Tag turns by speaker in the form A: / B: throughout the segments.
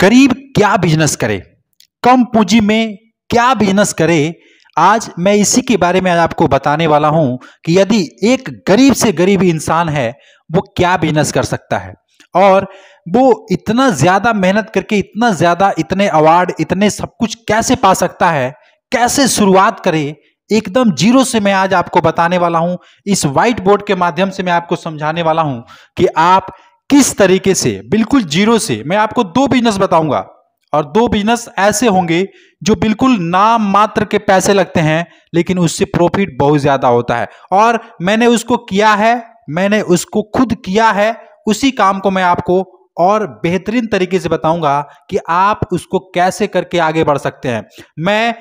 A: गरीब क्या बिजनेस करे कम पूंजी में क्या बिजनेस करे आज मैं इसी के बारे में आपको बताने वाला हूं कि यदि एक गरीब से गरीब इंसान है वो क्या बिजनेस कर सकता है और वो इतना ज़्यादा मेहनत करके इतना ज़्यादा इतने अवार्ड इतने सब कुछ कैसे पा सकता है कैसे शुरुआत करे एकदम जीरो से मैं आज आपको बताने वाला हूं इस व्हाइट बोर्ड के माध्यम से मैं आपको समझाने वाला हूं कि आप किस तरीके से बिल्कुल जीरो से मैं आपको दो बिजनेस बताऊंगा और दो बिजनेस ऐसे होंगे जो बिल्कुल नाम मात्र के पैसे लगते हैं लेकिन उससे प्रॉफिट बहुत ज़्यादा होता है और मैंने उसको किया है मैंने उसको खुद किया है उसी काम को मैं आपको और बेहतरीन तरीके से बताऊंगा कि आप उसको कैसे करके आगे बढ़ सकते हैं मैं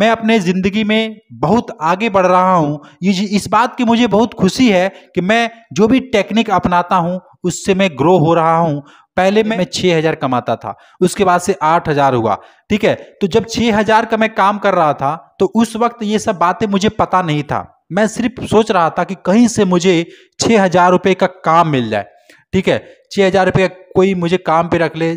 A: मैं अपने ज़िंदगी में बहुत आगे बढ़ रहा हूँ इस बात की मुझे बहुत खुशी है कि मैं जो भी टेक्निक अपनाता हूँ उससे मैं ग्रो हो रहा हूँ पहले मैं छः हज़ार कमाता था उसके बाद से आठ हज़ार हुआ ठीक है तो जब छः हज़ार का मैं काम कर रहा था तो उस वक्त ये सब बातें मुझे पता नहीं था मैं सिर्फ सोच रहा था कि कहीं से मुझे छः हज़ार रुपये का काम मिल जाए ठीक है छः हज़ार रुपये कोई मुझे काम पे रख ले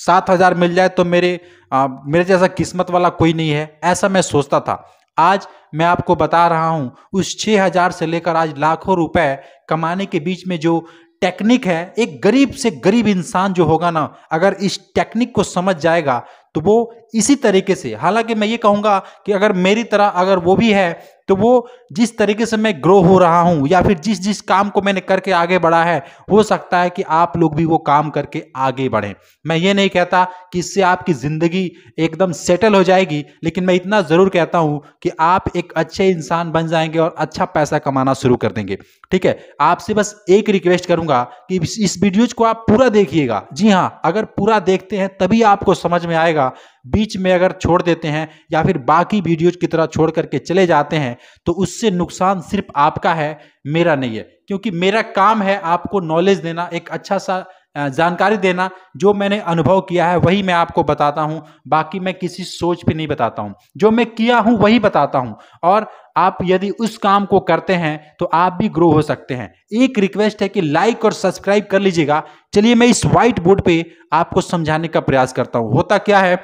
A: सात हज़ार मिल जाए तो मेरे आ, मेरे जैसा किस्मत वाला कोई नहीं है ऐसा मैं सोचता था आज मैं आपको बता रहा हूँ उस छः हज़ार से लेकर आज लाखों रुपए कमाने के बीच में जो टेक्निक है एक गरीब से गरीब इंसान जो होगा ना अगर इस टेक्निक को समझ जाएगा तो वो इसी तरीके से हालांकि मैं ये कहूँगा कि अगर मेरी तरह अगर वो भी है तो वो जिस तरीके से मैं ग्रो हो रहा हूँ या फिर जिस जिस काम को मैंने करके आगे बढ़ा है हो सकता है कि आप लोग भी वो काम करके आगे बढ़ें मैं ये नहीं कहता कि इससे आपकी ज़िंदगी एकदम सेटल हो जाएगी लेकिन मैं इतना ज़रूर कहता हूँ कि आप एक अच्छे इंसान बन जाएंगे और अच्छा पैसा कमाना शुरू कर देंगे ठीक है आपसे बस एक रिक्वेस्ट करूँगा कि इस वीडियोज को आप पूरा देखिएगा जी हाँ अगर पूरा देखते हैं तभी आपको समझ में आएगा बीच में अगर छोड़ देते हैं या फिर बाकी वीडियोज की तरह छोड़ करके चले जाते हैं तो उससे नुकसान सिर्फ आपका है मेरा नहीं है क्योंकि मेरा काम है आपको नॉलेज देना एक अच्छा सा जानकारी देना जो मैंने अनुभव किया है वही मैं आपको बताता हूं बाकी मैं किसी सोच पे नहीं बताता हूं जो मैं किया हूं वही बताता हूँ और आप यदि उस काम को करते हैं तो आप भी ग्रो हो सकते हैं एक रिक्वेस्ट है कि लाइक और सब्सक्राइब कर लीजिएगा चलिए मैं इस व्हाइट बोर्ड पे आपको समझाने का प्रयास करता हूँ होता क्या है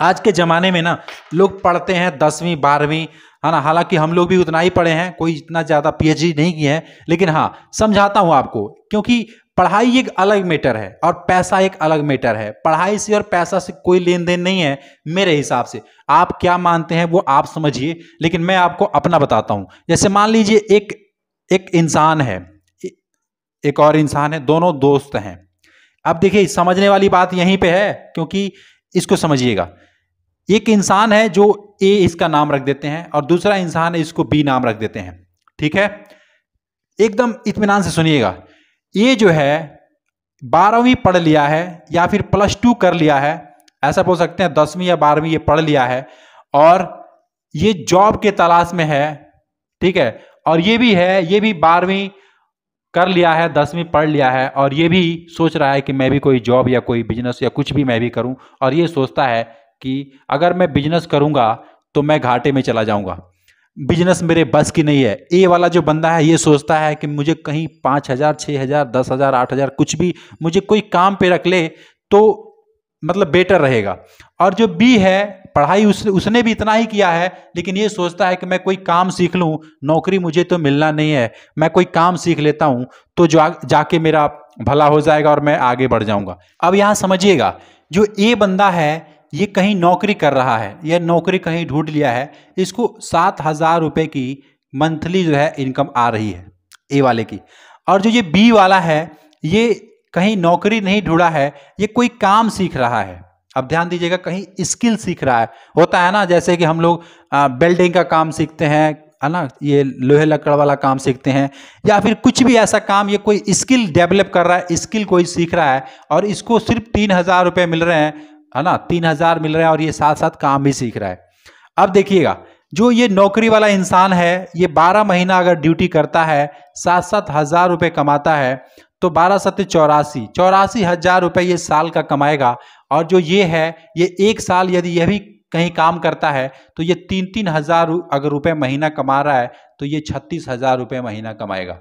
A: आज के ज़माने में ना लोग पढ़ते हैं दसवीं बारहवीं है ना हालांकि हम लोग भी उतना ही पढ़े हैं कोई इतना ज़्यादा पीएचडी नहीं किए हैं लेकिन हाँ समझाता हूँ आपको क्योंकि पढ़ाई एक अलग मैटर है और पैसा एक अलग मैटर है पढ़ाई से और पैसा से कोई लेन देन नहीं है मेरे हिसाब से आप क्या मानते हैं वो आप समझिए लेकिन मैं आपको अपना बताता हूँ जैसे मान लीजिए एक एक इंसान है एक और इंसान है दोनों दोस्त हैं अब देखिए समझने वाली बात यहीं पे है क्योंकि इसको समझिएगा एक इंसान है जो ए इसका नाम रख देते हैं और दूसरा इंसान है इसको बी नाम रख देते हैं ठीक है एकदम इतमान से सुनिएगा ये जो है बारहवीं पढ़ लिया है या फिर प्लस टू कर लिया है ऐसा बोल सकते हैं दसवीं या बारहवीं ये पढ़ लिया है और ये जॉब के तलाश में है ठीक है और ये भी है ये भी बारहवीं कर लिया है दसवीं पढ़ लिया है और ये भी सोच रहा है कि मैं भी कोई जॉब या कोई बिजनेस या कुछ भी मैं भी करूं और ये सोचता है कि अगर मैं बिजनेस करूंगा तो मैं घाटे में चला जाऊंगा बिजनेस मेरे बस की नहीं है ए वाला जो बंदा है ये सोचता है कि मुझे कहीं पाँच हज़ार छः हज़ार दस हज़ार आठ हज़ार कुछ भी मुझे कोई काम पे रख ले तो मतलब बेटर रहेगा और जो बी है पढ़ाई उसने उसने भी इतना ही किया है लेकिन ये सोचता है कि मैं कोई काम सीख लूँ नौकरी मुझे तो मिलना नहीं है मैं कोई काम सीख लेता हूँ तो जा जाके मेरा भला हो जाएगा और मैं आगे बढ़ जाऊँगा अब यहाँ समझिएगा जो ए बंदा है ये कहीं नौकरी कर रहा है यह नौकरी कहीं ढूंढ लिया है इसको सात हज़ार रुपये की मंथली जो है इनकम आ रही है ए वाले की और जो ये बी वाला है ये कहीं नौकरी नहीं ढूंढा है ये कोई काम सीख रहा है अब ध्यान दीजिएगा कहीं स्किल सीख रहा है होता है ना जैसे कि हम लोग बेल्डिंग का काम सीखते हैं है ना ये लोहे लकड़ वाला काम सीखते हैं या फिर कुछ भी ऐसा काम ये कोई स्किल डेवलप कर रहा है स्किल कोई सीख रहा है और इसको सिर्फ तीन हज़ार रुपये मिल रहे हैं है ना तीन हज़ार मिल रहे हैं और ये साथ साथ काम भी सीख रहा है अब देखिएगा जो ये नौकरी वाला इंसान है ये बारह महीना अगर ड्यूटी करता है सात सात हज़ार रुपये कमाता है तो बारह सत्य चौरासी चौरासी हज़ार रुपये ये साल का कमाएगा और जो ये है ये एक साल यदि यह भी कहीं काम करता है तो ये तीन तीन हज़ार अगर रुपये महीना कमा रहा है तो ये छत्तीस हज़ार रुपये महीना कमाएगा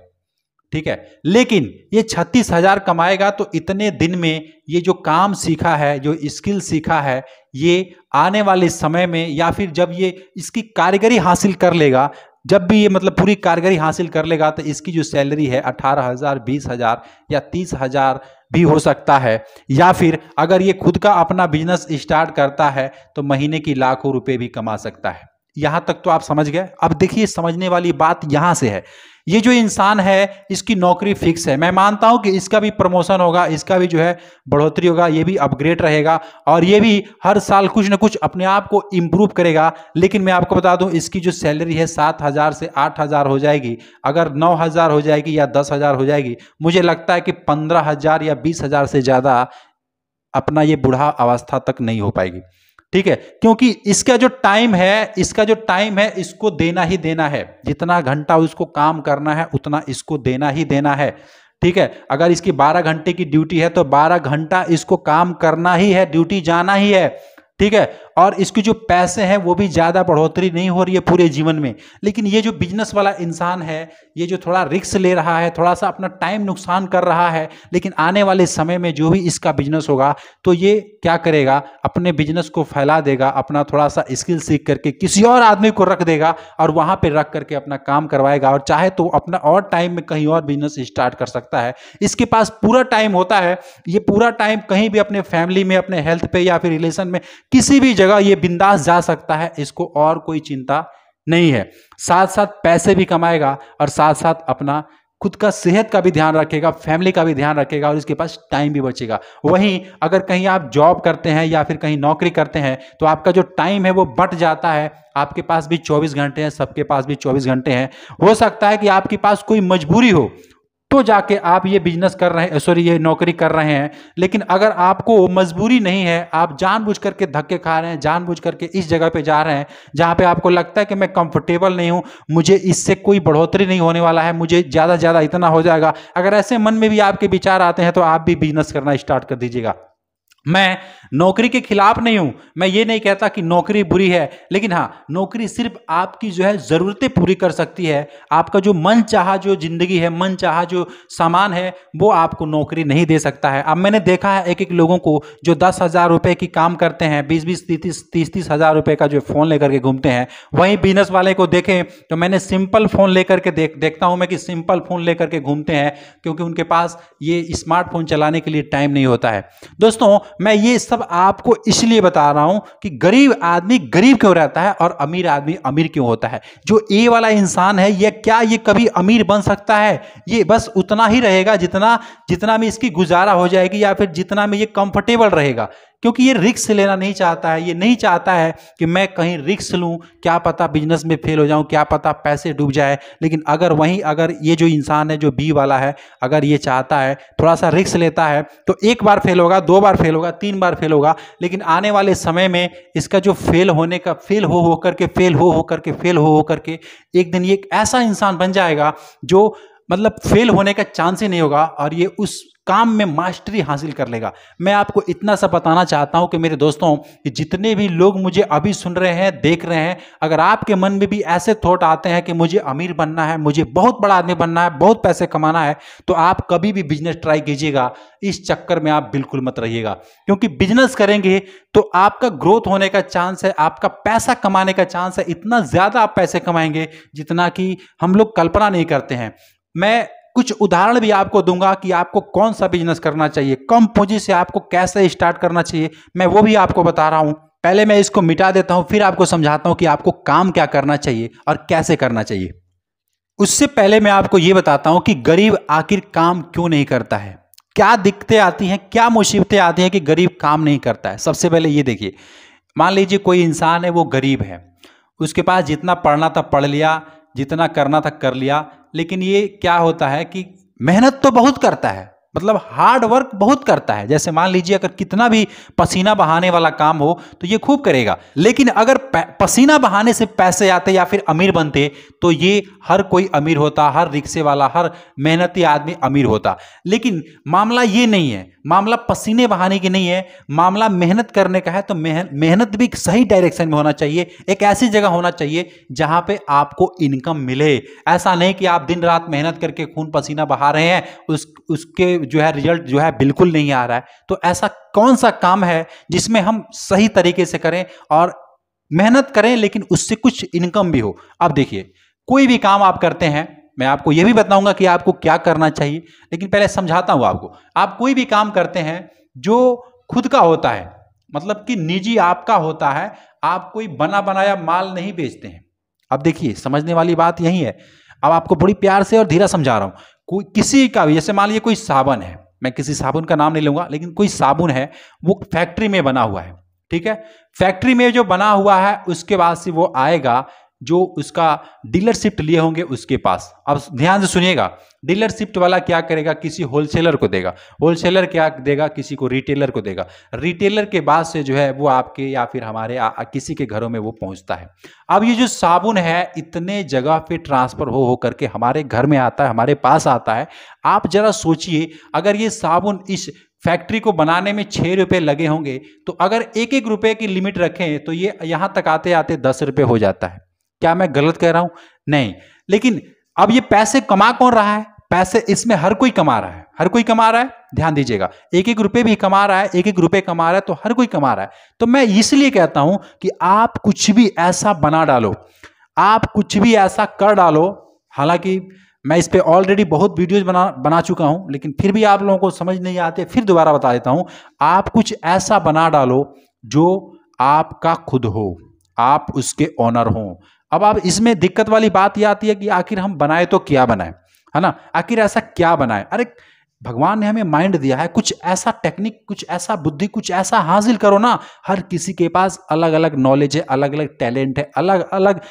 A: ठीक है लेकिन ये छत्तीस हज़ार कमाएगा तो इतने दिन में ये जो काम सीखा है जो स्किल सीखा है ये आने वाले समय में या फिर जब ये इसकी कारीगरी हासिल कर लेगा जब भी ये मतलब पूरी कारगरी हासिल कर लेगा तो इसकी जो सैलरी है अठारह हज़ार बीस हज़ार या तीस हज़ार भी हो सकता है या फिर अगर ये खुद का अपना बिजनेस स्टार्ट करता है तो महीने की लाखों रुपए भी कमा सकता है यहाँ तक तो आप समझ गए अब देखिए समझने वाली बात यहाँ से है ये जो इंसान है इसकी नौकरी फिक्स है मैं मानता हूं कि इसका भी प्रमोशन होगा इसका भी जो है बढ़ोतरी होगा ये भी अपग्रेड रहेगा और ये भी हर साल कुछ ना कुछ अपने आप को इम्प्रूव करेगा लेकिन मैं आपको बता दूं इसकी जो सैलरी है सात हज़ार से आठ हज़ार हो जाएगी अगर नौ हज़ार हो जाएगी या दस हज़ार हो जाएगी मुझे लगता है कि पंद्रह हज़ार या बीस हज़ार से ज़्यादा अपना ये बूढ़ा अवस्था तक नहीं हो पाएगी ठीक है क्योंकि इसका जो टाइम है इसका जो टाइम है इसको देना ही देना है जितना घंटा उसको काम करना है उतना इसको देना ही देना है ठीक है अगर इसकी 12 घंटे की ड्यूटी है तो 12 घंटा इसको काम करना ही है ड्यूटी जाना ही है ठीक है और इसके जो पैसे हैं वो भी ज़्यादा बढ़ोतरी नहीं हो रही है पूरे जीवन में लेकिन ये जो बिजनेस वाला इंसान है ये जो थोड़ा रिक्स ले रहा है थोड़ा सा अपना टाइम नुकसान कर रहा है लेकिन आने वाले समय में जो भी इसका बिजनेस होगा तो ये क्या करेगा अपने बिजनेस को फैला देगा अपना थोड़ा सा स्किल सीख करके किसी और आदमी को रख देगा और वहाँ पर रख करके अपना काम करवाएगा और चाहे तो अपना और टाइम में कहीं और बिजनेस स्टार्ट कर सकता है इसके पास पूरा टाइम होता है ये पूरा टाइम कहीं भी अपने फैमिली में अपने हेल्थ पे या फिर रिलेशन में किसी भी जगह जगह ये बिंदास जा सकता है इसको और कोई चिंता नहीं है साथ साथ पैसे भी कमाएगा और साथ साथ अपना खुद का सेहत का भी ध्यान रखेगा फैमिली का भी ध्यान रखेगा और इसके पास टाइम भी बचेगा वहीं अगर कहीं आप जॉब करते हैं या फिर कहीं नौकरी करते हैं तो आपका जो टाइम है वो बट जाता है आपके पास भी 24 घंटे हैं सबके पास भी 24 घंटे हैं हो सकता है कि आपके पास कोई मजबूरी हो तो जाके आप ये बिजनेस कर रहे हैं सॉरी ये नौकरी कर रहे हैं लेकिन अगर आपको मजबूरी नहीं है आप जानबूझ करके धक्के खा रहे हैं जानबूझ करके इस जगह पे जा रहे हैं जहाँ पे आपको लगता है कि मैं कंफर्टेबल नहीं हूँ मुझे इससे कोई बढ़ोतरी नहीं होने वाला है मुझे ज़्यादा से ज़्यादा इतना हो जाएगा अगर ऐसे मन में भी आपके विचार आते हैं तो आप भी बिजनेस करना स्टार्ट कर दीजिएगा मैं नौकरी के खिलाफ नहीं हूं मैं ये नहीं कहता कि नौकरी बुरी है लेकिन हाँ नौकरी सिर्फ आपकी जो है ज़रूरतें पूरी कर सकती है आपका जो मन चाहा जो ज़िंदगी है मन चाहा जो सामान है वो आपको नौकरी नहीं दे सकता है अब मैंने देखा है एक एक लोगों को जो दस हज़ार रुपये की काम करते हैं बीस बीस तीस तीस तीस हज़ार रुपये का जो फ़ोन लेकर के घूमते हैं वहीं बिजनेस वाले को देखें तो मैंने सिंपल फ़ोन लेकर के देख देखता हूँ मैं कि सिंपल फ़ोन लेकर के घूमते हैं क्योंकि उनके पास ये स्मार्टफोन चलाने के लिए टाइम नहीं होता है दोस्तों मैं ये सब आपको इसलिए बता रहा हूं कि गरीब आदमी गरीब क्यों रहता है और अमीर आदमी अमीर क्यों होता है जो ए वाला इंसान है यह क्या ये कभी अमीर बन सकता है ये बस उतना ही रहेगा जितना जितना में इसकी गुजारा हो जाएगी या फिर जितना में ये कंफर्टेबल रहेगा क्योंकि ये रिक्स लेना नहीं चाहता है ये नहीं चाहता है कि मैं कहीं रिक्स लूँ क्या पता बिजनेस में फेल हो जाऊँ क्या पता पैसे डूब जाए लेकिन अगर वहीं अगर ये जो इंसान है जो बी वाला है अगर ये चाहता है थोड़ा सा रिक्स लेता है तो एक बार फेल होगा दो बार फेल होगा तीन बार फेल होगा लेकिन आने वाले समय में इसका जो फेल होने का फेल हो हो करके फेल हो हो करके फेल हो हो करके एक दिन ये एक ऐसा इंसान बन जाएगा जो मतलब फेल होने का चांस ही नहीं होगा और ये उस काम में मास्टरी हासिल कर लेगा मैं आपको इतना सा बताना चाहता हूँ कि मेरे दोस्तों कि जितने भी लोग मुझे अभी सुन रहे हैं देख रहे हैं अगर आपके मन में भी ऐसे थॉट आते हैं कि मुझे अमीर बनना है मुझे बहुत बड़ा आदमी बनना है बहुत पैसे कमाना है तो आप कभी भी बिजनेस ट्राई कीजिएगा इस चक्कर में आप बिल्कुल मत रहिएगा क्योंकि बिजनेस करेंगे तो आपका ग्रोथ होने का चांस है आपका पैसा कमाने का चांस है इतना ज़्यादा आप पैसे कमाएंगे जितना कि हम लोग कल्पना नहीं करते हैं मैं कुछ उदाहरण भी आपको दूंगा कि आपको कौन सा बिजनेस करना चाहिए कम पूंजी से आपको कैसे स्टार्ट करना चाहिए मैं वो भी आपको बता रहा हूं पहले मैं इसको मिटा देता हूं फिर आपको समझाता हूं कि आपको काम क्या करना चाहिए और कैसे करना चाहिए उससे पहले मैं आपको ये बताता हूं कि गरीब आखिर काम क्यों नहीं करता है क्या दिक्कतें आती हैं क्या मुसीबतें आती हैं कि गरीब काम नहीं करता है सबसे पहले ये देखिए मान लीजिए कोई इंसान है वो गरीब है उसके पास जितना पढ़ना था पढ़ लिया जितना करना था कर लिया लेकिन ये क्या होता है कि मेहनत तो बहुत करता है मतलब हार्ड वर्क बहुत करता है जैसे मान लीजिए अगर कितना भी पसीना बहाने वाला काम हो तो ये खूब करेगा लेकिन अगर पसीना बहाने से पैसे आते या फिर अमीर बनते तो ये हर कोई अमीर होता हर रिक्शे वाला हर मेहनती आदमी अमीर होता लेकिन मामला ये नहीं है मामला पसीने बहाने की नहीं है मामला मेहनत करने का है तो मेहन, मेहनत भी सही डायरेक्शन में होना चाहिए एक ऐसी जगह होना चाहिए जहां पे आपको इनकम मिले ऐसा नहीं कि आप दिन रात मेहनत करके खून पसीना बहा रहे हैं उस उसके जो है रिजल्ट जो है बिल्कुल नहीं आ रहा है तो ऐसा कौन सा काम है जिसमें हम सही तरीके से करें और मेहनत करें लेकिन उससे कुछ इनकम भी हो अब देखिए कोई भी काम आप करते हैं मैं आपको यह भी बताऊंगा कि आपको क्या करना चाहिए लेकिन पहले समझाता हूं आपको आप कोई भी काम करते हैं जो खुद का होता है मतलब कि निजी आपका होता है आप कोई बना बनाया माल नहीं बेचते हैं अब देखिए समझने वाली बात यही है अब आपको बड़ी प्यार से और धीरा समझा रहा हूं कोई किसी का भी जैसे मान लीजिए कोई साबन है मैं किसी साबुन का नाम नहीं लूंगा लेकिन कोई साबुन है वो फैक्ट्री में बना हुआ है ठीक है फैक्ट्री में जो बना हुआ है उसके बाद से वो आएगा जो उसका डीलरशिप लिए होंगे उसके पास अब ध्यान से सुनिएगा डीलरशिप वाला क्या करेगा किसी होलसेलर को देगा होलसेलर क्या देगा किसी को रिटेलर को देगा रिटेलर के बाद से जो है वो आपके या फिर हमारे आ, किसी के घरों में वो पहुंचता है अब ये जो साबुन है इतने जगह पे ट्रांसफ़र हो हो करके हमारे घर में आता है हमारे पास आता है आप ज़रा सोचिए अगर ये साबुन इस फैक्ट्री को बनाने में छः रुपये लगे होंगे तो अगर एक एक रुपये की लिमिट रखें तो ये यहाँ तक आते आते दस रुपये हो जाता है क्या मैं गलत कह रहा हूं नहीं लेकिन अब ये पैसे कमा कौन रहा है पैसे इसमें हर कोई कमा रहा है हर कोई कमा रहा है ध्यान दीजिएगा एक एक रुपए भी कमा रहा है एक एक रुपए कमा रहा है तो हर कोई कमा रहा है तो मैं इसलिए कहता हूं कि आप कुछ भी ऐसा बना डालो आप कुछ भी ऐसा कर डालो हालांकि मैं इस पर ऑलरेडी बहुत वीडियोज बना बना चुका हूं लेकिन फिर भी आप लोगों को समझ नहीं आते फिर दोबारा बता देता हूं आप कुछ ऐसा बना डालो जो आपका खुद हो आप उसके ऑनर हों अब आप इसमें दिक्कत वाली बात यह आती है कि आखिर हम बनाए तो क्या बनाए है ना आखिर ऐसा क्या बनाए अरे भगवान ने हमें माइंड दिया है कुछ ऐसा टेक्निक कुछ ऐसा बुद्धि कुछ ऐसा हासिल करो ना हर किसी के पास अलग अलग नॉलेज है अलग अलग टैलेंट है अलग अलग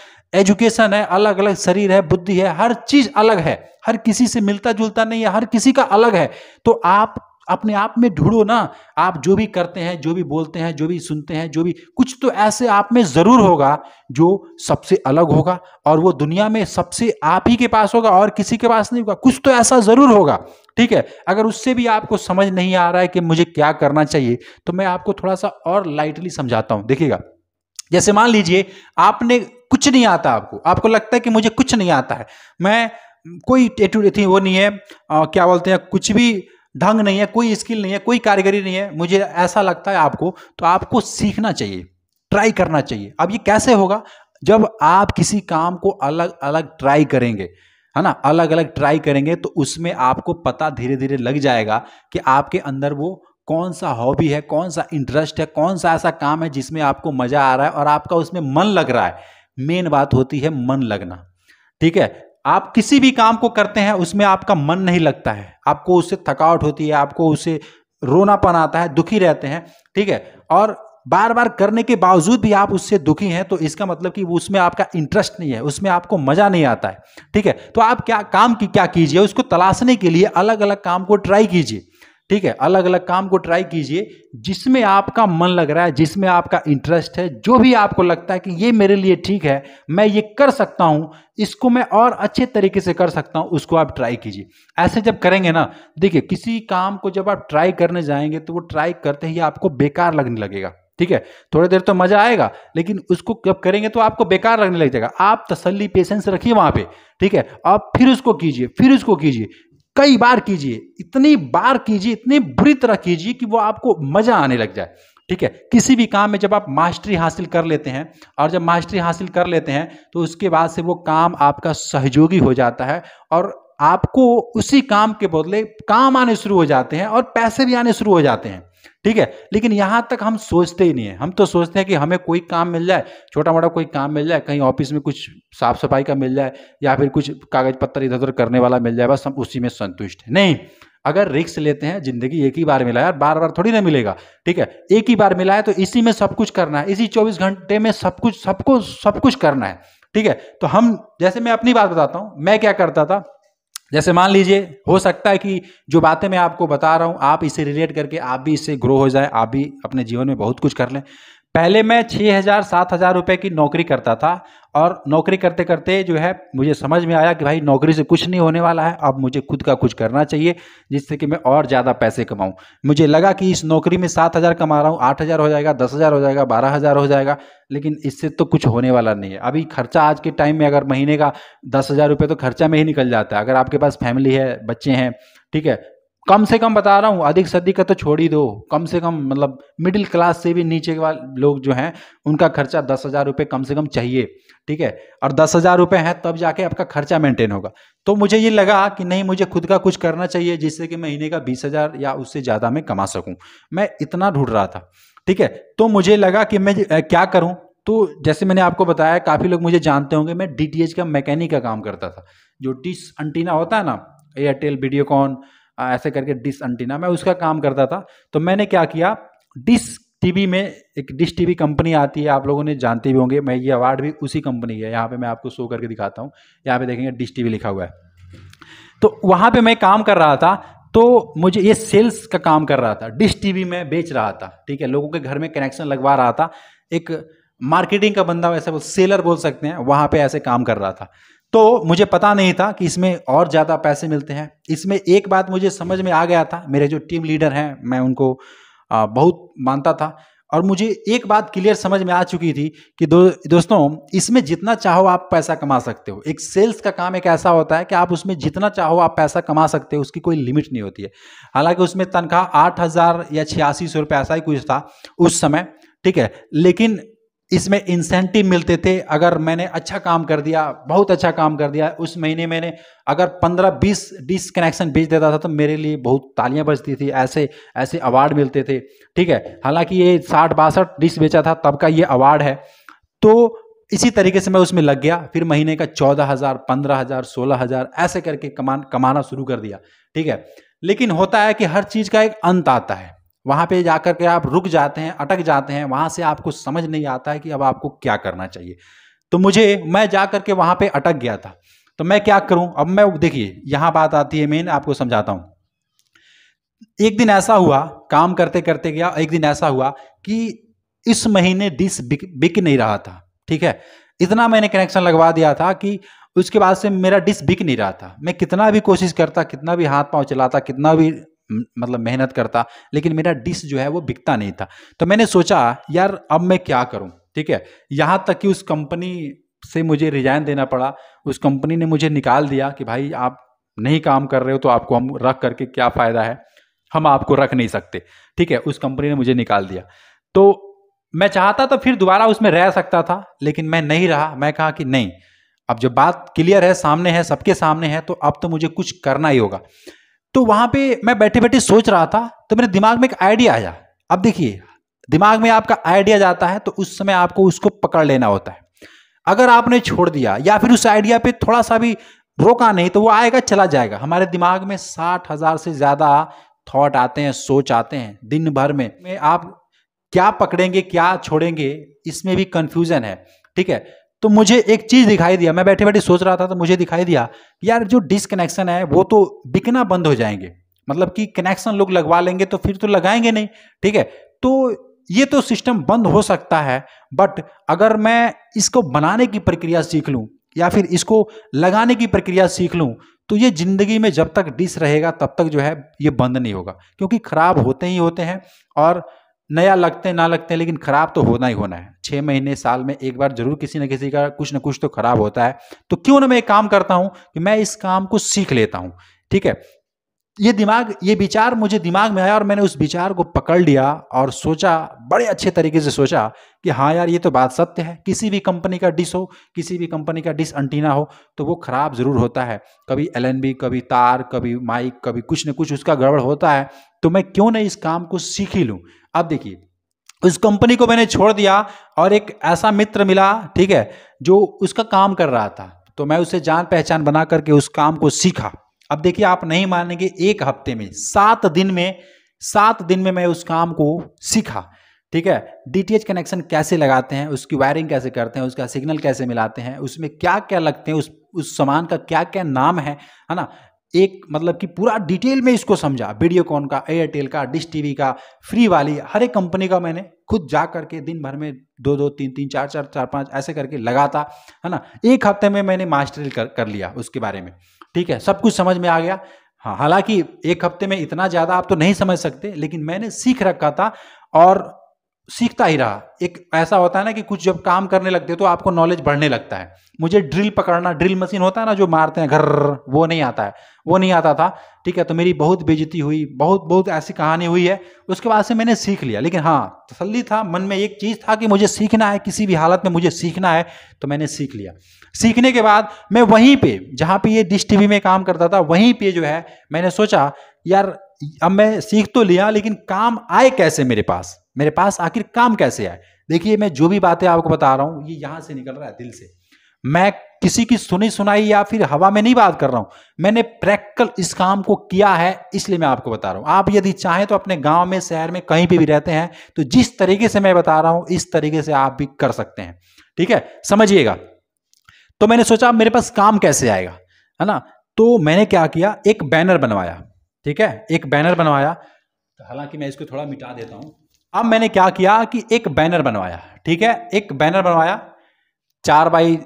A: एजुकेशन है अलग अलग शरीर है बुद्धि है हर चीज अलग है हर किसी से मिलता जुलता नहीं है हर किसी का अलग है तो आप अपने आप में ढूंढो ना आप जो भी करते हैं जो भी बोलते हैं जो भी सुनते हैं जो भी कुछ तो ऐसे आप में ज़रूर होगा जो सबसे अलग होगा और वो दुनिया में सबसे आप ही के पास होगा और किसी के पास नहीं होगा कुछ तो ऐसा ज़रूर होगा ठीक है अगर उससे भी आपको समझ नहीं आ रहा है कि मुझे क्या करना चाहिए तो मैं आपको थोड़ा सा और लाइटली समझाता हूँ देखिएगा जैसे मान लीजिए आपने कुछ नहीं आता आपको आपको लगता है कि मुझे कुछ नहीं आता है मैं कोई थी वो नहीं है आ, क्या बोलते हैं कुछ भी ढंग नहीं है कोई स्किल नहीं है कोई कारीगरी नहीं है मुझे ऐसा लगता है आपको तो आपको सीखना चाहिए ट्राई करना चाहिए अब ये कैसे होगा जब आप किसी काम को अलग अलग ट्राई करेंगे है ना अलग अलग ट्राई करेंगे तो उसमें आपको पता धीरे धीरे लग जाएगा कि आपके अंदर वो कौन सा हॉबी है कौन सा इंटरेस्ट है कौन सा ऐसा काम है जिसमें आपको मज़ा आ रहा है और आपका उसमें मन लग रहा है मेन बात होती है मन लगना ठीक है आप किसी भी काम को करते हैं उसमें आपका मन नहीं लगता है आपको उससे थकावट होती है आपको उसे रोनापन आता है दुखी रहते हैं ठीक है और बार बार करने के बावजूद भी आप उससे दुखी हैं तो इसका मतलब कि उसमें आपका इंटरेस्ट नहीं है उसमें आपको मज़ा नहीं आता है ठीक है तो आप क्या काम की क्या कीजिए उसको तलाशने के लिए अलग अलग काम को ट्राई कीजिए ठीक है अलग अलग काम को ट्राई कीजिए जिसमें आपका मन लग रहा है जिसमें आपका इंटरेस्ट है जो भी आपको लगता है कि ये मेरे लिए ठीक है मैं ये कर सकता हूँ इसको मैं और अच्छे तरीके से कर सकता हूँ उसको आप ट्राई कीजिए ऐसे जब करेंगे ना देखिए किसी काम को जब आप ट्राई करने जाएंगे तो वो ट्राई करते ही आपको बेकार लगने लगेगा ठीक है थोड़ी देर तो मजा आएगा लेकिन उसको जब करेंगे तो आपको बेकार लगने लग जाएगा आप तसल्ली पेशेंस रखिए वहां पे ठीक है आप फिर उसको कीजिए फिर उसको कीजिए कई बार कीजिए इतनी बार कीजिए इतनी बुरी तरह कीजिए कि वो आपको मजा आने लग जाए ठीक है किसी भी काम में जब आप मास्टरी हासिल कर लेते हैं और जब मास्टरी हासिल कर लेते हैं तो उसके बाद से वो काम आपका सहयोगी हो जाता है और आपको उसी काम के बदले काम आने शुरू हो जाते हैं और पैसे भी आने शुरू हो जाते हैं ठीक है लेकिन यहाँ तक हम सोचते ही नहीं है हम तो सोचते हैं कि हमें कोई काम मिल जाए छोटा मोटा कोई काम मिल जाए कहीं ऑफिस में कुछ साफ सफाई का मिल जाए या फिर कुछ कागज पत्तर इधर उधर करने वाला मिल जाए बस हम उसी में संतुष्ट हैं नहीं अगर रिक्स लेते हैं जिंदगी एक ही बार मिला है बार बार थोड़ी ना मिलेगा ठीक है एक ही बार मिला है तो इसी में सब कुछ करना है इसी चौबीस घंटे में सब कुछ सबको सब कुछ करना है ठीक है तो हम जैसे मैं अपनी बात बताता हूँ मैं क्या करता था जैसे मान लीजिए हो सकता है कि जो बातें मैं आपको बता रहा हूँ आप इसे रिलेट करके आप भी इससे ग्रो हो जाए आप भी अपने जीवन में बहुत कुछ कर लें पहले मैं छः हज़ार सात हज़ार रुपये की नौकरी करता था और नौकरी करते करते जो है मुझे समझ में आया कि भाई नौकरी से कुछ नहीं होने वाला है अब मुझे खुद का कुछ करना चाहिए जिससे कि मैं और ज़्यादा पैसे कमाऊँ मुझे लगा कि इस नौकरी में सात हज़ार कमा रहा हूँ आठ हज़ार हो जाएगा दस हज़ार हो जाएगा बारह हज़ार हो जाएगा लेकिन इससे तो कुछ होने वाला नहीं है अभी खर्चा आज के टाइम में अगर महीने का दस हज़ार रुपये तो खर्चा में ही निकल जाता है अगर आपके पास फैमिली है बच्चे हैं ठीक है कम से कम बता रहा हूँ अधिक से अधिक का तो छोड़ ही दो कम से कम मतलब मिडिल क्लास से भी नीचे वाले लोग जो हैं उनका खर्चा दस हज़ार रुपये कम से कम चाहिए ठीक है और दस हज़ार रुपये हैं तब जाके आपका खर्चा मेंटेन होगा तो मुझे ये लगा कि नहीं मुझे खुद का कुछ करना चाहिए जिससे कि महीने का बीस हज़ार या उससे ज़्यादा मैं कमा सकूँ मैं इतना ढूंढ रहा था ठीक है तो मुझे लगा कि मैं क्या करूँ तो जैसे मैंने आपको बताया काफ़ी लोग मुझे जानते होंगे मैं डी का मैकेनिक का काम करता था जो डिस अंटीना होता है ना एयरटेल वीडियोकॉन ऐसे करके डिश अंटीना मैं उसका काम करता था तो मैंने क्या किया डिश टीवी में एक डिश टीवी कंपनी आती है आप लोगों ने जानते भी होंगे मैं ये अवार्ड भी उसी कंपनी है यहाँ पे मैं आपको शो करके दिखाता हूँ यहाँ पे देखेंगे डिश टीवी लिखा हुआ है तो वहाँ पे मैं काम कर रहा था तो मुझे ये सेल्स का काम कर रहा था डिश टीवी में बेच रहा था ठीक है लोगों के घर में कनेक्शन लगवा रहा था एक मार्केटिंग का बंदा वैसे बोल सेलर बोल सकते हैं वहाँ पे ऐसे काम कर रहा था तो मुझे पता नहीं था कि इसमें और ज़्यादा पैसे मिलते हैं इसमें एक बात मुझे समझ में आ गया था मेरे जो टीम लीडर हैं मैं उनको बहुत मानता था और मुझे एक बात क्लियर समझ में आ चुकी थी कि दो दोस्तों इसमें जितना चाहो आप पैसा कमा सकते हो एक सेल्स का काम एक ऐसा होता है कि आप उसमें जितना चाहो आप पैसा कमा सकते हो उसकी कोई लिमिट नहीं होती है हालांकि उसमें तनख्वाह आठ हज़ार या छियासी सौ रुपये ऐसा ही कुछ था उस समय ठीक है लेकिन इसमें इंसेंटिव मिलते थे अगर मैंने अच्छा काम कर दिया बहुत अच्छा काम कर दिया उस महीने मैंने अगर 15-20 डिस कनेक्शन बेच देता था तो मेरे लिए बहुत तालियां बजती थी ऐसे ऐसे अवार्ड मिलते थे ठीक है हालांकि ये साठ बासठ डिस बेचा था तब का ये अवार्ड है तो इसी तरीके से मैं उसमें लग गया फिर महीने का चौदह हज़ार पंद्रह हज़ार सोलह हज़ार ऐसे करके कमान कमाना शुरू कर दिया ठीक है लेकिन होता है कि हर चीज़ का एक अंत आता है वहाँ पे जाकर के आप रुक जाते हैं अटक जाते हैं वहाँ से आपको समझ नहीं आता है कि अब आपको क्या करना चाहिए तो मुझे मैं जा कर के वहाँ पे अटक गया था तो मैं क्या करूँ अब मैं देखिए यहाँ बात आती है मेन आपको समझाता हूँ एक दिन ऐसा हुआ काम करते करते गया एक दिन ऐसा हुआ कि इस महीने डिश बिक बिक नहीं रहा था ठीक है इतना मैंने कनेक्शन लगवा दिया था कि उसके बाद से मेरा डिश बिक नहीं रहा था मैं कितना भी कोशिश करता कितना भी हाथ पांव चलाता कितना भी मतलब मेहनत करता लेकिन मेरा डिश जो है वो बिकता नहीं था तो मैंने सोचा यार अब मैं क्या करूँ ठीक है यहाँ तक कि उस कंपनी से मुझे रिजाइन देना पड़ा उस कंपनी ने मुझे निकाल दिया कि भाई आप नहीं काम कर रहे हो तो आपको हम रख करके क्या फ़ायदा है हम आपको रख नहीं सकते ठीक है उस कंपनी ने मुझे निकाल दिया तो मैं चाहता तो फिर दोबारा उसमें रह सकता था लेकिन मैं नहीं रहा मैं कहा कि नहीं अब जब बात क्लियर है सामने है सबके सामने है तो अब तो मुझे कुछ करना ही होगा तो वहां पे मैं बैठे बैठे सोच रहा था तो मेरे दिमाग में एक आइडिया आया अब देखिए दिमाग में आपका आइडिया जाता है तो उस समय आपको उसको पकड़ लेना होता है अगर आपने छोड़ दिया या फिर उस आइडिया पे थोड़ा सा भी रोका नहीं तो वो आएगा चला जाएगा हमारे दिमाग में साठ हज़ार से ज़्यादा थॉट आते हैं सोच आते हैं दिन भर में, आप क्या पकड़ेंगे क्या छोड़ेंगे इसमें भी कंफ्यूजन है ठीक है तो मुझे एक चीज़ दिखाई दिया मैं बैठे बैठे सोच रहा था तो मुझे दिखाई दिया यार जो डिसकनेक्शन है वो तो बिकना बंद हो जाएंगे मतलब कि कनेक्शन लोग लगवा लेंगे तो फिर तो लगाएंगे नहीं ठीक है तो ये तो सिस्टम बंद हो सकता है बट अगर मैं इसको बनाने की प्रक्रिया सीख लूँ या फिर इसको लगाने की प्रक्रिया सीख लूँ तो ये ज़िंदगी में जब तक डिस रहेगा तब तक जो है ये बंद नहीं होगा क्योंकि ख़राब होते ही होते हैं और नया लगते ना लगते लेकिन ख़राब तो होना ही होना है छः महीने साल में एक बार जरूर किसी न किसी का कुछ ना कुछ तो ख़राब होता है तो क्यों ना मैं एक काम करता हूँ कि मैं इस काम को सीख लेता हूँ ठीक है ये दिमाग ये विचार मुझे दिमाग में आया और मैंने उस विचार को पकड़ लिया और सोचा बड़े अच्छे तरीके से सोचा कि हाँ यार ये तो बात सत्य है किसी भी कंपनी का डिश हो किसी भी कंपनी का डिश अंटीना हो तो वो ख़राब ज़रूर होता है कभी एल कभी तार कभी माइक कभी कुछ न कुछ उसका गड़बड़ होता है तो मैं क्यों ना इस काम को सीख ही लूँ अब देखिए उस कंपनी को मैंने छोड़ दिया और एक ऐसा मित्र मिला ठीक है जो उसका काम कर रहा था तो मैं उसे जान पहचान बना करके उस काम को सीखा अब देखिए आप नहीं मानेंगे एक हफ्ते में सात दिन में सात दिन में मैं उस काम को सीखा ठीक है डीटीएच कनेक्शन कैसे लगाते हैं उसकी वायरिंग कैसे करते हैं उसका सिग्नल कैसे मिलाते हैं उसमें क्या क्या लगते हैं उस उस सामान का क्या क्या नाम है है ना एक मतलब कि पूरा डिटेल में इसको समझा वीडियोकॉन का एयरटेल का डिश टीवी का फ्री वाली हर एक कंपनी का मैंने खुद जा करके दिन भर में दो दो तीन तीन चार चार चार पाँच ऐसे करके लगाता है ना एक हफ्ते में मैंने मास्टरी कर, कर लिया उसके बारे में ठीक है सब कुछ समझ में आ गया हाँ हालांकि एक हफ्ते में इतना ज़्यादा आप तो नहीं समझ सकते लेकिन मैंने सीख रखा था और सीखता ही रहा एक ऐसा होता है ना कि कुछ जब काम करने लगते हैं तो आपको नॉलेज बढ़ने लगता है मुझे ड्रिल पकड़ना ड्रिल मशीन होता है ना जो मारते हैं घर वो नहीं आता है वो नहीं आता था ठीक है तो मेरी बहुत बेजती हुई बहुत बहुत ऐसी कहानी हुई है उसके बाद से मैंने सीख लिया लेकिन हाँ तसली था मन में एक चीज़ था कि मुझे सीखना है किसी भी हालत में मुझे सीखना है तो मैंने सीख लिया सीखने के बाद मैं वहीं पर जहाँ पर ये डिश टी में काम करता था वहीं पर जो है मैंने सोचा यार अब मैं सीख तो लिया लेकिन काम आए कैसे मेरे पास मेरे पास आखिर काम कैसे आए देखिए मैं जो भी बातें आपको बता रहा हूँ ये यहाँ से निकल रहा है दिल से मैं किसी की सुनी सुनाई या फिर हवा में नहीं बात कर रहा हूँ मैंने प्रैक्टिकल इस काम को किया है इसलिए मैं आपको बता रहा हूँ आप यदि चाहें तो अपने गांव में शहर में कहीं पर भी रहते हैं तो जिस तरीके से मैं बता रहा हूँ इस तरीके से आप भी कर सकते हैं ठीक है समझिएगा तो मैंने सोचा मेरे पास काम कैसे आएगा है ना तो मैंने क्या किया एक बैनर बनवाया ठीक है एक बैनर बनवाया तो हालांकि मैं इसको थोड़ा मिटा देता हूं अब मैंने क्या किया कि एक बैनर बनवाया ठीक है एक बैनर बनवाया चार बाई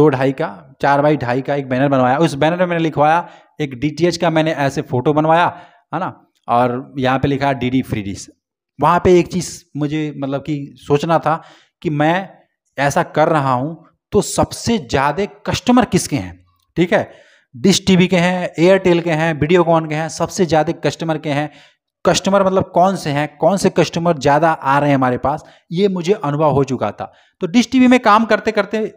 A: दो ढाई का चार बाई ढाई का एक बैनर बनवाया उस बैनर में मैंने लिखवाया एक डी का मैंने ऐसे फोटो बनवाया है ना और यहाँ पे लिखा डी डी फ्री डिश वहाँ पर एक चीज़ मुझे मतलब कि सोचना था कि मैं ऐसा कर रहा हूँ तो सबसे ज़्यादा कस्टमर किसके हैं ठीक है डिश टीवी के हैं एयरटेल के हैं वीडियोकॉन के हैं सबसे ज़्यादा कस्टमर के हैं कस्टमर मतलब कौन से हैं कौन से कस्टमर ज़्यादा आ रहे हैं हमारे पास ये मुझे अनुभव हो चुका था तो डिश टीवी में काम करते करते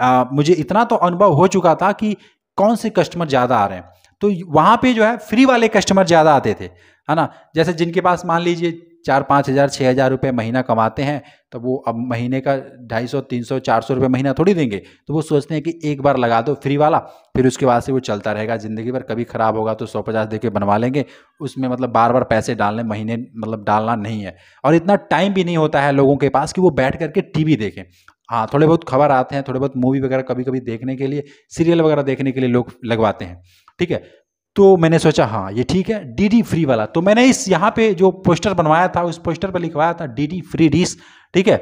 A: आ, मुझे इतना तो अनुभव हो चुका था कि कौन से कस्टमर ज़्यादा आ रहे हैं तो वहाँ पे जो है फ्री वाले कस्टमर ज़्यादा आते थे है ना जैसे जिनके पास मान लीजिए चार पाँच हज़ार छः हज़ार रुपये महीना कमाते हैं तो वो अब महीने का ढाई सौ तीन सौ चार सौ रुपये महीना थोड़ी देंगे तो वो सोचते हैं कि एक बार लगा दो फ्री वाला फिर उसके बाद से वो चलता रहेगा ज़िंदगी भर कभी ख़राब होगा तो सौ पचास दे के बनवा लेंगे उसमें मतलब बार बार पैसे डालने महीने मतलब डालना नहीं है और इतना टाइम भी नहीं होता है लोगों के पास कि वो बैठ करके वी देखें हाँ थोड़े बहुत खबर आते हैं थोड़े बहुत मूवी वगैरह कभी कभी देखने के लिए सीरियल वगैरह देखने के लिए लोग लगवाते हैं ठीक है तो मैंने सोचा हाँ ये ठीक है डीडी फ्री वाला तो मैंने इस यहाँ पे जो पोस्टर बनवाया था उस पोस्टर पर लिखवाया था डीडी फ्री डिश ठीक है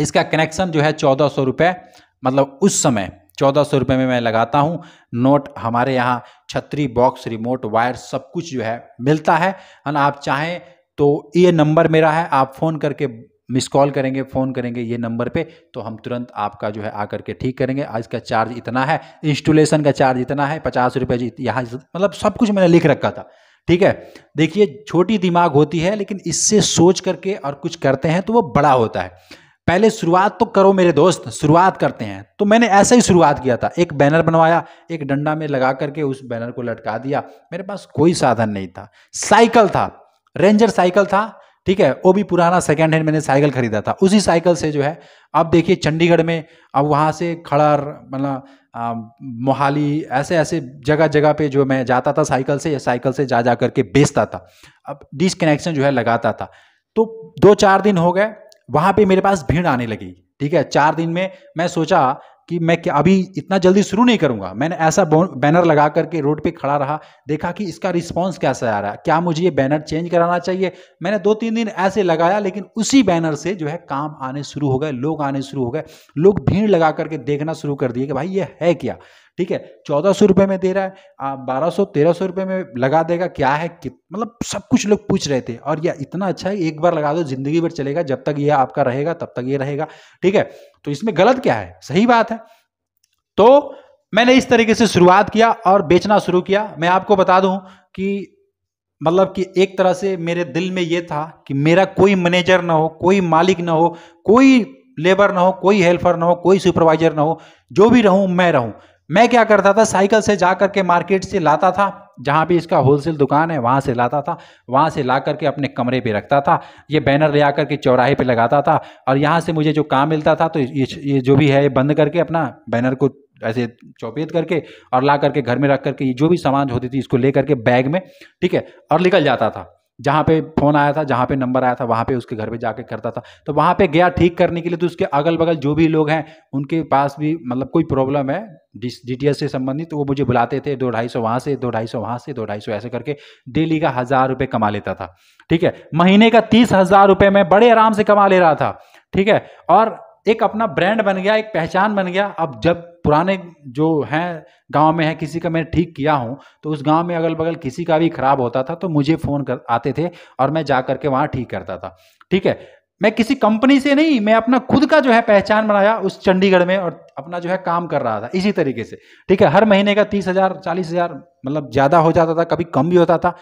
A: इसका कनेक्शन जो है चौदह सौ रुपये मतलब उस समय चौदह सौ रुपये में मैं लगाता हूँ नोट हमारे यहाँ छतरी बॉक्स रिमोट वायर सब कुछ जो है मिलता है और आप चाहें तो ये नंबर मेरा है आप फ़ोन करके मिस कॉल करेंगे फ़ोन करेंगे ये नंबर पे तो हम तुरंत आपका जो है आकर के ठीक करेंगे आज का चार्ज इतना है इंस्टॉलेशन का चार्ज इतना है पचास रुपये जी यहाँ मतलब सब कुछ मैंने लिख रखा था ठीक है देखिए छोटी दिमाग होती है लेकिन इससे सोच करके और कुछ करते हैं तो वो बड़ा होता है पहले शुरुआत तो करो मेरे दोस्त शुरुआत करते हैं तो मैंने ऐसा ही शुरुआत किया था एक बैनर बनवाया एक डंडा में लगा करके उस बैनर को लटका दिया मेरे पास कोई साधन नहीं था साइकिल था रेंजर साइकिल था ठीक है वो भी पुराना सेकेंड हैंड मैंने साइकिल खरीदा था उसी साइकिल से जो है अब देखिए चंडीगढ़ में अब वहाँ से खड़ार मतलब मोहाली ऐसे ऐसे जगह जगह पे जो मैं जाता था साइकिल से या साइकिल से जा जा करके बेचता था अब डिसकनेक्शन जो है लगाता था तो दो चार दिन हो गए वहाँ पे मेरे पास भीड़ आने लगी ठीक है चार दिन में मैं सोचा कि मैं क्या अभी इतना जल्दी शुरू नहीं करूंगा मैंने ऐसा बैनर लगा करके रोड पे खड़ा रहा देखा कि इसका रिस्पांस कैसा आ रहा है क्या मुझे ये बैनर चेंज कराना चाहिए मैंने दो तीन दिन ऐसे लगाया लेकिन उसी बैनर से जो है काम आने शुरू हो गए लोग आने शुरू हो गए लोग भीड़ लगा करके देखना शुरू कर दिए कि भाई ये है क्या ठीक है चौदह सौ रुपये में दे रहा है बारह सौ तेरह सौ रुपये में लगा देगा क्या है कि मतलब सब कुछ लोग पूछ रहे थे और यह इतना अच्छा है एक बार लगा दो जिंदगी भर चलेगा जब तक ये आपका रहेगा तब तक ये रहेगा ठीक है तो इसमें गलत क्या है सही बात है तो मैंने इस तरीके से शुरुआत किया और बेचना शुरू किया मैं आपको बता दूं कि मतलब कि एक तरह से मेरे दिल में ये था कि मेरा कोई मैनेजर ना हो कोई मालिक ना हो कोई लेबर ना हो कोई हेल्पर ना हो कोई सुपरवाइजर ना हो जो भी रहूं मैं रहूं मैं क्या करता था साइकिल से जा करके मार्केट से लाता था जहाँ भी इसका होलसेल दुकान है वहाँ से लाता था वहाँ से ला करके अपने कमरे पे रखता था ये बैनर ले आकर के चौराहे पे लगाता था और यहाँ से मुझे जो काम मिलता था तो ये, ये जो भी है ये बंद करके अपना बैनर को ऐसे चौपेद करके और ला करके घर में रख करके ये जो भी सामान होती थी इसको ले करके बैग में ठीक है और निकल जाता था जहाँ पे फ़ोन आया था जहाँ पे नंबर आया था वहाँ पे उसके घर पे जाके करता था तो वहाँ पे गया ठीक करने के लिए तो उसके अगल बगल जो भी लोग हैं उनके पास भी मतलब कोई प्रॉब्लम है डी टी से संबंधित तो वो मुझे बुलाते थे दो ढाई सौ वहाँ से दो ढाई सौ वहाँ से दो ढाई सौ ऐसे करके डेली का हज़ार रुपये कमा लेता था ठीक है महीने का तीस हज़ार रुपये मैं बड़े आराम से कमा ले रहा था ठीक है और एक अपना ब्रांड बन गया एक पहचान बन गया अब जब पुराने जो हैं गांव में है किसी का मैं ठीक किया हूं तो उस गांव में अगल बगल किसी का भी खराब होता था तो मुझे फ़ोन कर आते थे और मैं जा करके वहां ठीक करता था ठीक है मैं किसी कंपनी से नहीं मैं अपना खुद का जो है पहचान बनाया उस चंडीगढ़ में और अपना जो है काम कर रहा था इसी तरीके से ठीक है हर महीने का तीस हज़ार चालीस हज़ार मतलब ज़्यादा हो जाता था कभी कम भी होता था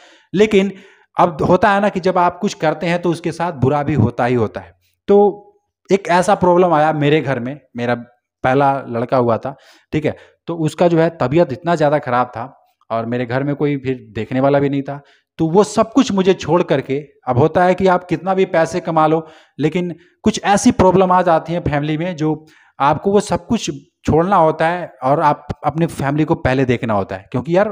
A: लेकिन अब होता है ना कि जब आप कुछ करते हैं तो उसके साथ बुरा भी होता ही होता है तो एक ऐसा प्रॉब्लम आया मेरे घर में मेरा पहला लड़का हुआ था ठीक है तो उसका जो है तबीयत इतना ज़्यादा ख़राब था और मेरे घर में कोई फिर देखने वाला भी नहीं था तो वो सब कुछ मुझे छोड़ करके अब होता है कि आप कितना भी पैसे कमा लो लेकिन कुछ ऐसी प्रॉब्लम आ जाती हैं फैमिली में जो आपको वो सब कुछ छोड़ना होता है और आप अपने फैमिली को पहले देखना होता है क्योंकि यार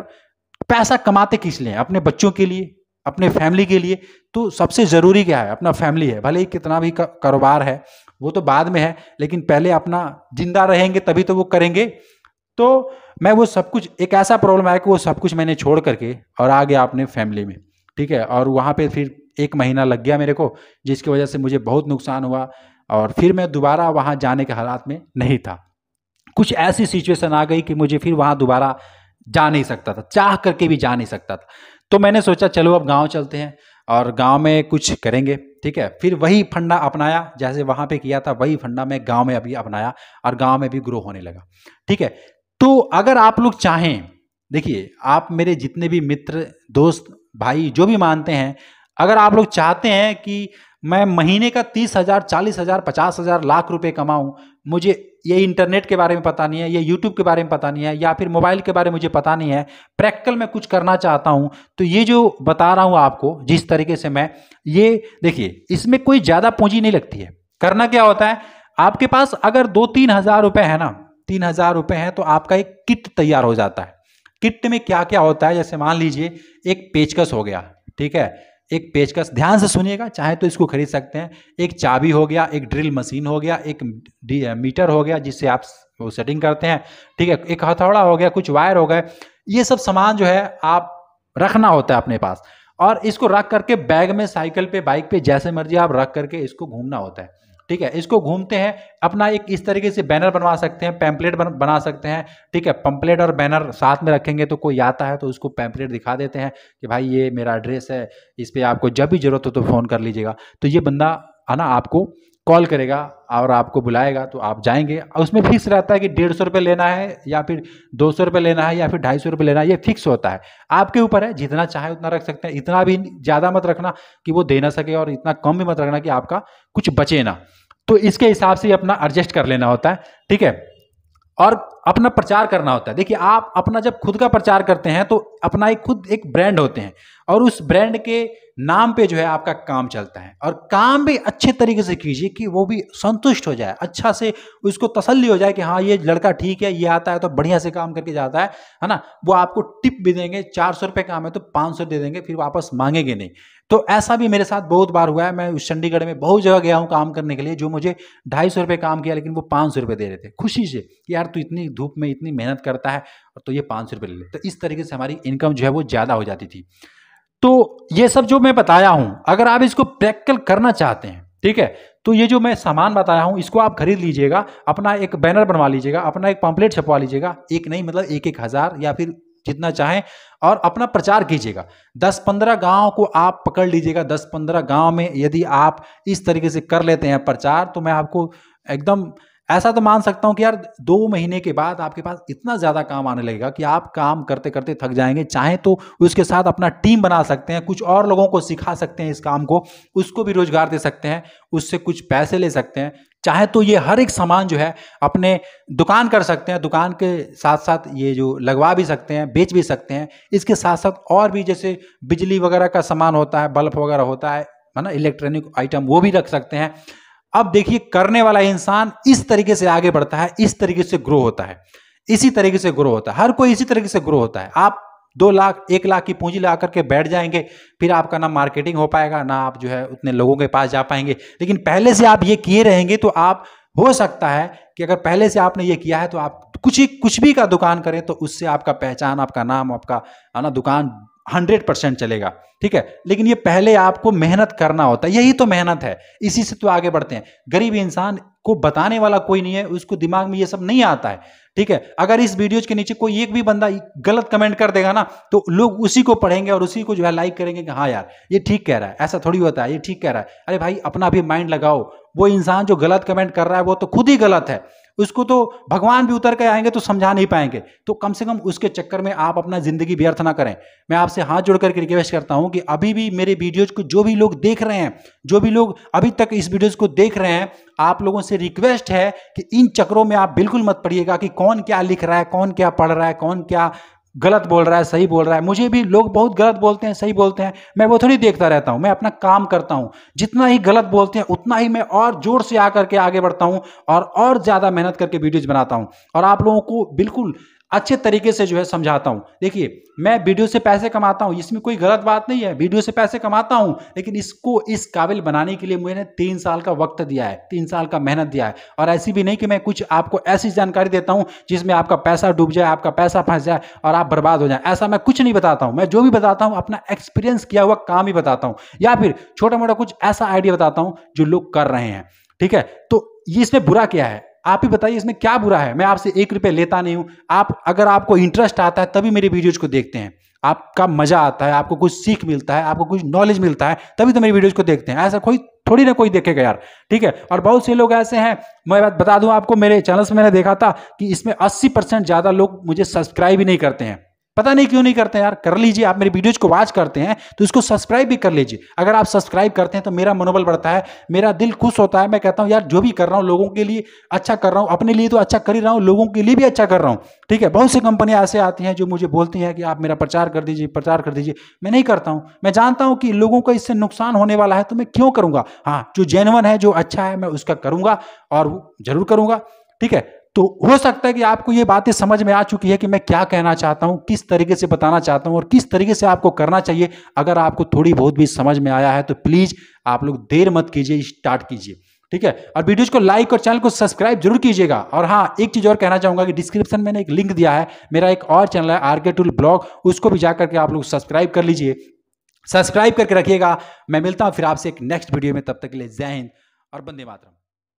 A: पैसा कमाते किस लिए अपने बच्चों के लिए अपने फैमिली के लिए तो सबसे ज़रूरी क्या है अपना फैमिली है भले ही कितना भी कारोबार है वो तो बाद में है लेकिन पहले अपना जिंदा रहेंगे तभी तो वो करेंगे तो मैं वो सब कुछ एक ऐसा प्रॉब्लम आया कि वो सब कुछ मैंने छोड़ करके और आ गया अपने फैमिली में ठीक है और वहाँ पे फिर एक महीना लग गया मेरे को जिसकी वजह से मुझे बहुत नुकसान हुआ और फिर मैं दोबारा वहाँ जाने के हालात में नहीं था कुछ ऐसी सिचुएशन आ गई कि मुझे फिर वहाँ दोबारा जा नहीं सकता था चाह करके भी जा नहीं सकता था तो मैंने सोचा चलो अब गाँव चलते हैं और गांव में कुछ करेंगे ठीक है फिर वही फंडा अपनाया जैसे वहाँ पे किया था वही फंडा मैं गांव में अभी अपनाया और गांव में भी ग्रो होने लगा ठीक है तो अगर आप लोग चाहें देखिए आप मेरे जितने भी मित्र दोस्त भाई जो भी मानते हैं अगर आप लोग चाहते हैं कि मैं महीने का तीस हज़ार चालीस हज़ार पचास हज़ार लाख रुपए कमाऊं मुझे ये इंटरनेट के बारे में पता नहीं है ये यूट्यूब के बारे में पता नहीं है या फिर मोबाइल के बारे में मुझे पता नहीं है प्रैक्टिकल में कुछ करना चाहता हूँ तो ये जो बता रहा हूँ आपको जिस तरीके से मैं ये देखिए इसमें कोई ज़्यादा पूंजी नहीं लगती है करना क्या होता है आपके पास अगर दो तीन हज़ार रुपये है ना तीन हज़ार रुपये हैं तो आपका एक किट तैयार हो जाता है किट में क्या क्या होता है जैसे मान लीजिए एक पेचकस हो गया ठीक है एक पेचकस ध्यान से सुनिएगा चाहे तो इसको खरीद सकते हैं एक चाबी हो गया एक ड्रिल मशीन हो गया एक मीटर हो गया जिससे आप वो सेटिंग करते हैं ठीक है एक हथौड़ा हो गया कुछ वायर हो गए ये सब सामान जो है आप रखना होता है अपने पास और इसको रख करके बैग में साइकिल पे बाइक पे जैसे मर्जी आप रख करके इसको घूमना होता है ठीक है इसको घूमते हैं अपना एक इस तरीके से बैनर बनवा सकते हैं पैम्पलेट बन, बना सकते हैं ठीक है पम्पलेट और बैनर साथ में रखेंगे तो कोई आता है तो उसको पैम्पलेट दिखा देते हैं कि भाई ये मेरा एड्रेस है इस पर आपको जब भी ज़रूरत हो तो फ़ोन कर लीजिएगा तो ये बंदा है ना आपको कॉल करेगा और आपको बुलाएगा तो आप जाएंगे और उसमें फिक्स रहता है कि डेढ़ सौ रुपये लेना है या फिर दो सौ रुपये लेना है या फिर ढाई सौ रुपये लेना है ये फिक्स होता है आपके ऊपर है जितना चाहे उतना रख सकते हैं इतना भी ज़्यादा मत रखना कि वो दे ना सके और इतना कम भी मत रखना कि आपका कुछ बचे ना तो इसके हिसाब से अपना एडजस्ट कर लेना होता है ठीक है और अपना प्रचार करना होता है देखिए आप अपना जब खुद का प्रचार करते हैं तो अपना एक खुद एक ब्रांड होते हैं और उस ब्रांड के नाम पे जो है आपका काम चलता है और काम भी अच्छे तरीके से कीजिए कि वो भी संतुष्ट हो जाए अच्छा से उसको तसल्ली हो जाए कि हाँ ये लड़का ठीक है ये आता है तो बढ़िया से काम करके जाता है है ना वो आपको टिप भी देंगे चार सौ रुपये काम है तो पाँच सौ दे देंगे फिर वापस मांगेंगे नहीं तो ऐसा भी मेरे साथ बहुत बार हुआ है मैं उस चंडीगढ़ में बहुत जगह गया हूँ काम करने के लिए जो मुझे ढाई सौ रुपये काम किया लेकिन वो पाँच सौ रुपये दे रहे थे खुशी से कि यार तू इतनी धूप में इतनी मेहनत करता है और तो ये पाँच सौ रुपये ले ले तो इस तरीके से हमारी इनकम जो है वो ज़्यादा हो जाती थी तो ये सब जो मैं बताया हूँ अगर आप इसको प्रैक्टिकल करना चाहते हैं ठीक है तो ये जो मैं सामान बताया हूँ इसको आप खरीद लीजिएगा अपना एक बैनर बनवा लीजिएगा अपना एक पम्पलेट छपवा लीजिएगा एक नहीं मतलब एक एक हज़ार या फिर जितना चाहे और अपना प्रचार कीजिएगा 10-15 गांव को आप पकड़ लीजिएगा 10-15 गांव में यदि आप इस तरीके से कर लेते हैं प्रचार तो मैं आपको एकदम ऐसा तो मान सकता हूं कि यार दो महीने के बाद आपके पास इतना ज़्यादा काम आने लगेगा कि आप काम करते करते थक जाएंगे चाहे तो उसके साथ अपना टीम बना सकते हैं कुछ और लोगों को सिखा सकते हैं इस काम को उसको भी रोजगार दे सकते हैं उससे कुछ पैसे ले सकते हैं चाहे तो ये हर एक सामान जो है अपने दुकान कर सकते हैं दुकान के साथ साथ ये जो लगवा भी सकते हैं बेच भी सकते हैं इसके साथ साथ और भी जैसे बिजली वगैरह का सामान होता है बल्ब वगैरह होता है है ना इलेक्ट्रॉनिक आइटम वो भी रख सकते हैं अब देखिए करने वाला इंसान इस तरीके से आगे बढ़ता है इस तरीके से ग्रो होता है इसी तरीके से ग्रो होता है हर कोई इसी तरीके से ग्रो होता है आप दो लाख एक लाख की पूंजी लगा करके बैठ जाएंगे फिर आपका ना मार्केटिंग हो पाएगा ना आप जो है उतने लोगों के पास जा पाएंगे लेकिन पहले से आप ये किए रहेंगे तो आप हो सकता है कि अगर पहले से आपने ये किया है तो आप कुछ ही कुछ भी का दुकान करें तो उससे आपका पहचान आपका नाम आपका है ना दुकान हंड्रेड परसेंट चलेगा ठीक है लेकिन ये पहले आपको मेहनत करना होता है यही तो मेहनत है इसी से तो आगे बढ़ते हैं गरीब इंसान को बताने वाला कोई नहीं है उसको दिमाग में ये सब नहीं आता है ठीक है अगर इस वीडियोज के नीचे कोई एक भी बंदा गलत कमेंट कर देगा ना तो लोग उसी को पढ़ेंगे और उसी को जो है लाइक करेंगे कि हाँ यार ये ठीक कह रहा है ऐसा थोड़ी होता है ये ठीक कह रहा है अरे भाई अपना भी माइंड लगाओ वो इंसान जो गलत कमेंट कर रहा है वो तो खुद ही गलत है उसको तो भगवान भी उतर के आएंगे तो समझा नहीं पाएंगे तो कम से कम उसके चक्कर में आप अपना ज़िंदगी व्यर्थ ना करें मैं आपसे हाथ जोड़ करके रिक्वेस्ट करता हूँ कि अभी भी मेरे वीडियोज़ को जो भी लोग देख रहे हैं जो भी लोग अभी तक इस वीडियोज़ को देख रहे हैं आप लोगों से रिक्वेस्ट है कि इन चक्रों में आप बिल्कुल मत पड़िएगा कि कौन क्या लिख रहा है कौन क्या पढ़ रहा है कौन क्या गलत बोल रहा है सही बोल रहा है मुझे भी लोग बहुत गलत बोलते हैं सही बोलते हैं मैं वो थोड़ी देखता रहता हूँ मैं अपना काम करता हूँ जितना ही गलत बोलते हैं उतना ही मैं और जोर से आकर के आगे बढ़ता हूँ और और ज़्यादा मेहनत करके वीडियोज बनाता हूँ और आप लोगों को बिल्कुल अच्छे तरीके से जो है समझाता हूँ देखिए मैं वीडियो से पैसे कमाता हूँ इसमें कोई गलत बात नहीं है वीडियो से पैसे कमाता हूँ लेकिन इसको इस काबिल बनाने के लिए मैंने तीन साल का वक्त दिया है तीन साल का मेहनत दिया है और ऐसी भी नहीं कि मैं कुछ आपको ऐसी जानकारी देता हूँ जिसमें आपका पैसा डूब जाए आपका पैसा फंस जाए और आप बर्बाद हो जाए ऐसा मैं कुछ नहीं बताता हूँ मैं जो भी बताता हूँ अपना एक्सपीरियंस किया हुआ काम ही बताता हूँ या फिर छोटा मोटा कुछ ऐसा आइडिया बताता हूँ जो लोग कर रहे हैं ठीक है तो ये इसमें बुरा क्या है आप ही बताइए इसमें क्या बुरा है मैं आपसे एक रुपये लेता नहीं हूँ आप अगर आपको इंटरेस्ट आता है तभी मेरे वीडियोज को देखते हैं आपका मजा आता है आपको कुछ सीख मिलता है आपको कुछ नॉलेज मिलता है तभी तो मेरी वीडियोज को देखते हैं ऐसा कोई थोड़ी ना कोई देखेगा यार ठीक है और बहुत से लोग ऐसे हैं मैं बात बता दूं आपको मेरे चैनल से मैंने देखा था कि इसमें 80 परसेंट ज़्यादा लोग मुझे सब्सक्राइब ही नहीं करते हैं पता नहीं क्यों नहीं करते यार कर लीजिए आप मेरी वीडियोज को वॉच करते हैं तो इसको सब्सक्राइब भी कर लीजिए अगर आप सब्सक्राइब करते हैं तो मेरा मनोबल बढ़ता है मेरा दिल खुश होता है मैं कहता हूँ यार जो भी कर रहा हूँ लोगों के लिए अच्छा कर रहा हूँ अपने लिए तो अच्छा कर ही रहा हूँ लोगों के लिए भी अच्छा कर रहा हूँ ठीक है बहुत सी कंपनियाँ ऐसे आती हैं जो मुझे बोलती हैं कि आप मेरा प्रचार कर दीजिए प्रचार कर दीजिए मैं नहीं करता हूँ मैं जानता हूँ कि लोगों को इससे नुकसान होने वाला है तो मैं क्यों करूँगा हाँ जो जेनवन है जो अच्छा है मैं उसका करूँगा और जरूर करूँगा ठीक है तो हो सकता है कि आपको ये बातें समझ में आ चुकी है कि मैं क्या कहना चाहता हूँ किस तरीके से बताना चाहता हूँ और किस तरीके से आपको करना चाहिए अगर आपको थोड़ी बहुत भी समझ में आया है तो प्लीज़ आप लोग देर मत कीजिए स्टार्ट कीजिए ठीक है और वीडियोज को लाइक और चैनल को सब्सक्राइब जरूर कीजिएगा और हाँ एक चीज़ और कहना चाहूंगा कि डिस्क्रिप्शन में एक लिंक दिया है मेरा एक और चैनल है आरके टूल ब्लॉग उसको भी जाकर के आप लोग सब्सक्राइब कर लीजिए सब्सक्राइब करके रखिएगा मैं मिलता हूँ फिर आपसे एक नेक्स्ट वीडियो में तब तक के लिए जय हिंद और बंदे मातरम